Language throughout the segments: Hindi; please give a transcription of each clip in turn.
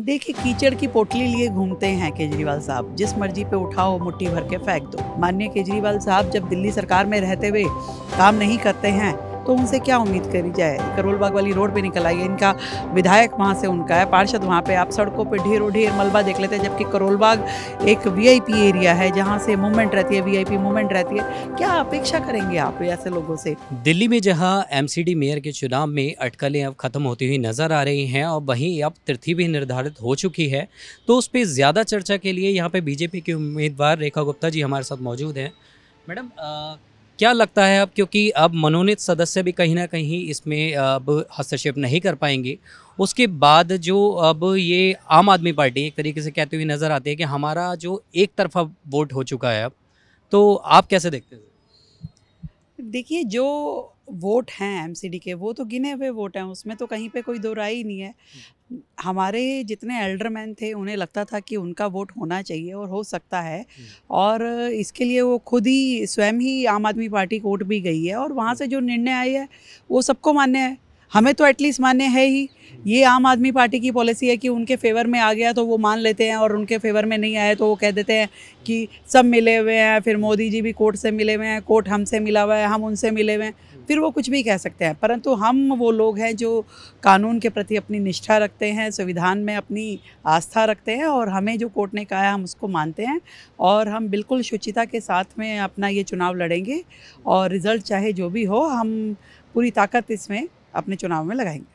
देखिए कीचड़ की पोटली लिए घूमते हैं केजरीवाल साहब जिस मर्जी पे उठाओ मुट्ठी भर के फेंक दो माननीय केजरीवाल साहब जब दिल्ली सरकार में रहते हुए काम नहीं करते हैं तो उनसे क्या उम्मीद करी जाए करोल बाग वाली रोड पे निकल आई है इनका विधायक वहाँ से उनका है पार्षद वहाँ पे आप सड़कों पे ढेरों ढेर मलबा देख लेते हैं जबकि करोल बाग एक वीआईपी एरिया है जहाँ से मूवमेंट रहती है वीआईपी मूवमेंट रहती है क्या अपेक्षा करेंगे आप ऐसे लोगों से दिल्ली में जहाँ एम मेयर के चुनाव में अटकलें अब खत्म होती हुई नजर आ रही हैं और वहीं अब तिथि भी निर्धारित हो चुकी है तो उस पर ज़्यादा चर्चा के लिए यहाँ पे बीजेपी के उम्मीदवार रेखा गुप्ता जी हमारे साथ मौजूद हैं मैडम क्या लगता है अब क्योंकि अब मनोनीत सदस्य भी कहीं ना कहीं इसमें अब हस्तक्षेप नहीं कर पाएंगे उसके बाद जो अब ये आम आदमी पार्टी एक तरीके से कहते हुए नज़र आती है कि हमारा जो एक तरफा वोट हो चुका है अब तो आप कैसे देखते हैं देखिए जो वोट हैं एमसीडी के वो तो गिने हुए वोट हैं उसमें तो कहीं पे कोई दो राय ही नहीं है हम्म। हमारे जितने एल्डरमैन थे उन्हें लगता था कि उनका वोट होना चाहिए और हो सकता है हम्म। और इसके लिए वो खुद ही स्वयं ही आम आदमी पार्टी कोर्ट भी गई है और वहाँ से जो हम्म। निर्णय आई है वो सबको मान्य है हमें तो एटलीस्ट मान्य है ही ये आम आदमी पार्टी की पॉलिसी है कि उनके फेवर में आ गया तो वो मान लेते हैं और उनके फेवर में नहीं आए तो वो कह देते हैं कि सब मिले हुए हैं फिर मोदी जी भी कोर्ट से मिले हुए हैं कोर्ट हमसे मिला हुआ है हम उनसे मिले हुए हैं फिर वो कुछ भी कह सकते हैं परंतु हम वो लोग हैं जो कानून के प्रति अपनी निष्ठा रखते हैं संविधान में अपनी आस्था रखते हैं और हमें जो कोर्ट ने कहा है हम उसको मानते हैं और हम बिल्कुल शुचिता के साथ में अपना ये चुनाव लड़ेंगे और रिज़ल्ट चाहे जो भी हो हम पूरी ताकत इसमें अपने चुनाव में लगाएंगे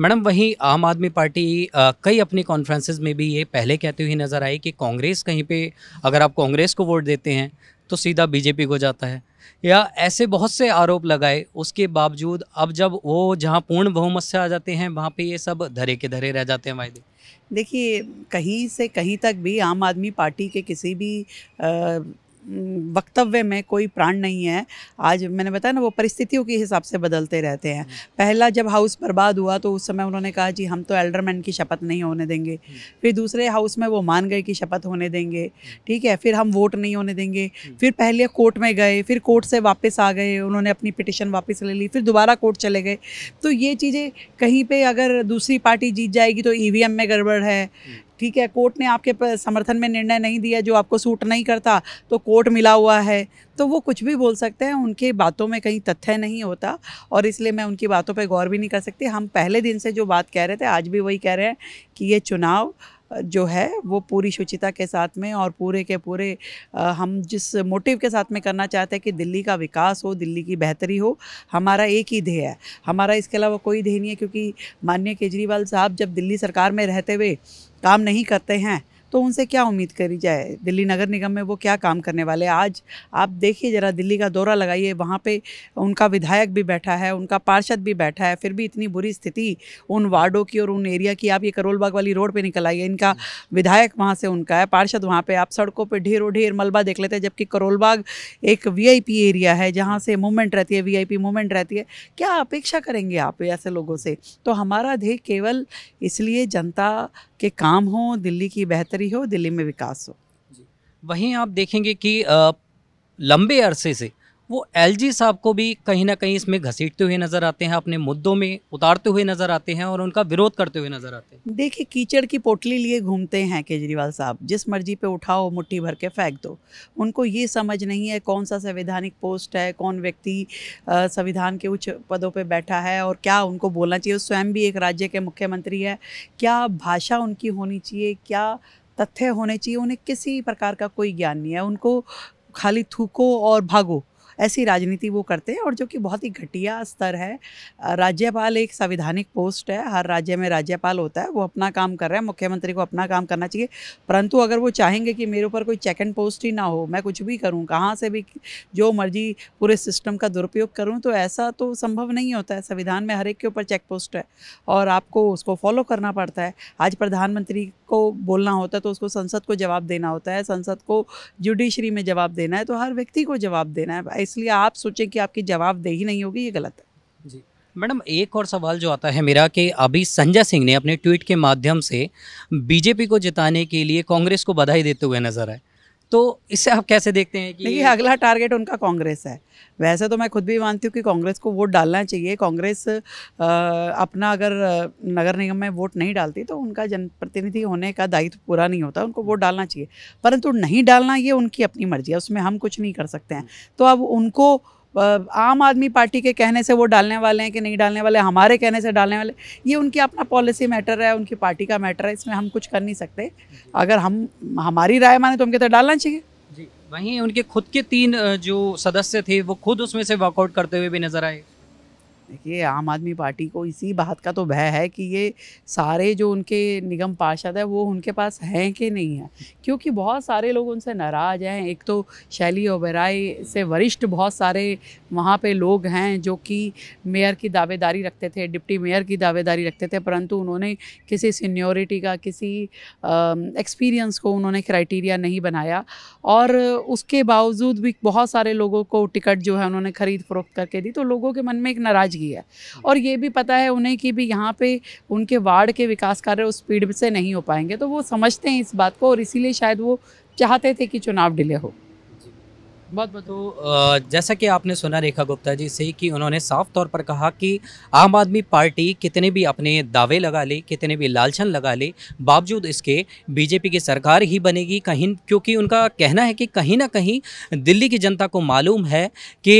मैडम वहीं आम आदमी पार्टी आ, कई अपनी कॉन्फ्रेंसेज में भी ये पहले कहते हुए नज़र आई कि कांग्रेस कहीं पे अगर आप कांग्रेस को वोट देते हैं तो सीधा बीजेपी को जाता है या ऐसे बहुत से आरोप लगाए उसके बावजूद अब जब वो जहाँ पूर्ण बहुमत से आ जाते हैं वहाँ पे ये सब धरे के धरे रह जाते हैं वायदे देखिए कहीं से कहीं तक भी आम आदमी पार्टी के किसी भी आ, वक्तव्य में कोई प्राण नहीं है आज मैंने बताया ना वो परिस्थितियों के हिसाब से बदलते रहते हैं पहला जब हाउस बर्बाद हुआ तो उस समय उन्होंने कहा जी हम तो एल्डरमैन की शपथ नहीं होने देंगे फिर दूसरे हाउस में वो मान गए कि शपथ होने देंगे ठीक है फिर हम वोट नहीं होने देंगे फिर पहले कोर्ट में गए फिर कोर्ट से वापस आ गए उन्होंने अपनी पिटिशन वापस ले ली फिर दोबारा कोर्ट चले गए तो ये चीज़ें कहीं पर अगर दूसरी पार्टी जीत जाएगी तो ई में गड़बड़ है ठीक है कोर्ट ने आपके समर्थन में निर्णय नहीं दिया जो आपको सूट नहीं करता तो कोर्ट मिला हुआ है तो वो कुछ भी बोल सकते हैं उनकी बातों में कहीं तथ्य नहीं होता और इसलिए मैं उनकी बातों पर गौर भी नहीं कर सकती हम पहले दिन से जो बात कह रहे थे आज भी वही कह रहे हैं कि ये चुनाव जो है वो पूरी शुचिता के साथ में और पूरे के पूरे हम जिस मोटिव के साथ में करना चाहते हैं कि दिल्ली का विकास हो दिल्ली की बेहतरी हो हमारा एक ही ध्येय है हमारा इसके अलावा कोई ध्येय नहीं है क्योंकि माननीय केजरीवाल साहब जब दिल्ली सरकार में रहते हुए काम नहीं करते हैं तो उनसे क्या उम्मीद करी जाए दिल्ली नगर निगम में वो क्या काम करने वाले आज आप देखिए ज़रा दिल्ली का दौरा लगाइए वहाँ पे उनका विधायक भी बैठा है उनका पार्षद भी बैठा है फिर भी इतनी बुरी स्थिति उन वार्डों की और उन एरिया की आप ये करोलबाग वाली रोड पर निकल आइए इनका विधायक वहाँ से उनका है पार्षद वहाँ पर आप सड़कों पर ढेरों ढेर मलबा देख लेते हैं जबकि करोलबाग एक वी एरिया है जहाँ से मूवमेंट रहती है वी मूवमेंट रहती है क्या अपेक्षा करेंगे आप ऐसे लोगों से तो हमारा ध्येय केवल इसलिए जनता कि काम हो दिल्ली की बेहतरी हो दिल्ली में विकास हो वहीं आप देखेंगे कि लंबे अरसे से वो एलजी साहब को भी कहीं ना कहीं इसमें घसीटते हुए नजर आते हैं अपने मुद्दों में उतारते हुए नजर आते हैं और उनका विरोध करते हुए नजर आते हैं देखिए कीचड़ की पोटली लिए घूमते हैं केजरीवाल साहब जिस मर्जी पे उठाओ मुट्ठी भर के फेंक दो उनको ये समझ नहीं है कौन सा संवैधानिक पोस्ट है कौन व्यक्ति संविधान के उच्च पदों पर बैठा है और क्या उनको बोलना चाहिए स्वयं भी एक राज्य के मुख्यमंत्री है क्या भाषा उनकी होनी चाहिए क्या तथ्य होने चाहिए उन्हें किसी प्रकार का कोई ज्ञान नहीं है उनको खाली थूको और भागो ऐसी राजनीति वो करते हैं और जो कि बहुत ही घटिया स्तर है राज्यपाल एक संविधानिक पोस्ट है हर राज्य में राज्यपाल होता है वो अपना काम कर रहे हैं मुख्यमंत्री को अपना काम करना चाहिए परंतु अगर वो चाहेंगे कि मेरे ऊपर कोई चेक एंड पोस्ट ही ना हो मैं कुछ भी करूँ कहाँ से भी जो मर्जी पूरे सिस्टम का दुरुपयोग करूँ तो ऐसा तो संभव नहीं होता है संविधान में हर एक के ऊपर चेक पोस्ट है और आपको उसको फॉलो करना पड़ता है आज प्रधानमंत्री को बोलना होता है तो उसको संसद को जवाब देना होता है संसद को जुडिशरी में जवाब देना है तो हर व्यक्ति को जवाब देना है इसलिए आप सोचें कि आपकी जवाबदेही नहीं होगी ये गलत है जी मैडम एक और सवाल जो आता है मेरा कि अभी संजय सिंह ने अपने ट्वीट के माध्यम से बीजेपी को जिताने के लिए कांग्रेस को बधाई देते हुए नजर आए तो इससे आप कैसे देखते हैं कि देखिए अगला टारगेट उनका कांग्रेस है वैसे तो मैं खुद भी मानती हूँ कि कांग्रेस को वोट डालना चाहिए कांग्रेस अपना अगर नगर निगम में वोट नहीं डालती तो उनका जनप्रतिनिधि होने का दायित्व पूरा नहीं होता उनको वोट डालना चाहिए परंतु नहीं डालना ये उनकी अपनी मर्जी है उसमें हम कुछ नहीं कर सकते हैं तो अब उनको आम आदमी पार्टी के कहने से वो डालने वाले हैं कि नहीं डालने वाले हमारे कहने से डालने वाले ये उनकी अपना पॉलिसी मैटर है उनकी पार्टी का मैटर है इसमें हम कुछ कर नहीं सकते अगर हम हमारी राय माने तो हम कहते तो डालना चाहिए जी वहीं उनके खुद के तीन जो सदस्य थे वो खुद उसमें से वॉकआउट करते हुए भी नजर आए देखिए आम आदमी पार्टी को इसी बात का तो भय है कि ये सारे जो उनके निगम पार्षद है वो उनके पास हैं कि नहीं है क्योंकि बहुत सारे लोग उनसे नाराज़ हैं एक तो शैली ओबेराय से वरिष्ठ बहुत सारे वहाँ पे लोग हैं जो कि मेयर की दावेदारी रखते थे डिप्टी मेयर की दावेदारी रखते थे परंतु उन्होंने किसी सीनियोरिटी का किसी एक्सपीरियंस को उन्होंने क्राइटीरिया नहीं बनाया और उसके बावजूद भी बहुत सारे लोगों को टिकट जो है उन्होंने ख़रीद फरोख्त करके दी तो लोगों के मन में एक नाराज़ समझ गई है और ये भी पता है उन्हें कि भी यहाँ पे उनके वार्ड के विकास कार्य उस स्पीड से नहीं हो पाएंगे तो वो समझते हैं इस बात को और इसीलिए शायद वो चाहते थे कि चुनाव डिले हो बात बताओ जैसा कि आपने सुना रेखा गुप्ता जी से कि उन्होंने साफ तौर पर कहा कि आम आदमी पार्टी कितने भी अपने दावे लगा ले कितने भी लालचन लगा ले बावजूद इसके बीजेपी की सरकार ही बनेगी कहीं क्योंकि उनका कहना है कि कहीं ना कहीं दिल्ली की जनता को मालूम है कि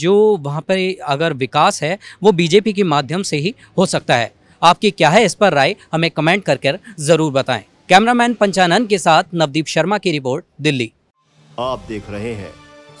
जो वहाँ पर अगर विकास है वो बीजेपी के माध्यम से ही हो सकता है आपकी क्या है इस पर राय हमें कमेंट कर कर ज़रूर बताएँ कैमरामैन पंचानंद के साथ नवदीप शर्मा की रिपोर्ट दिल्ली आप देख रहे हैं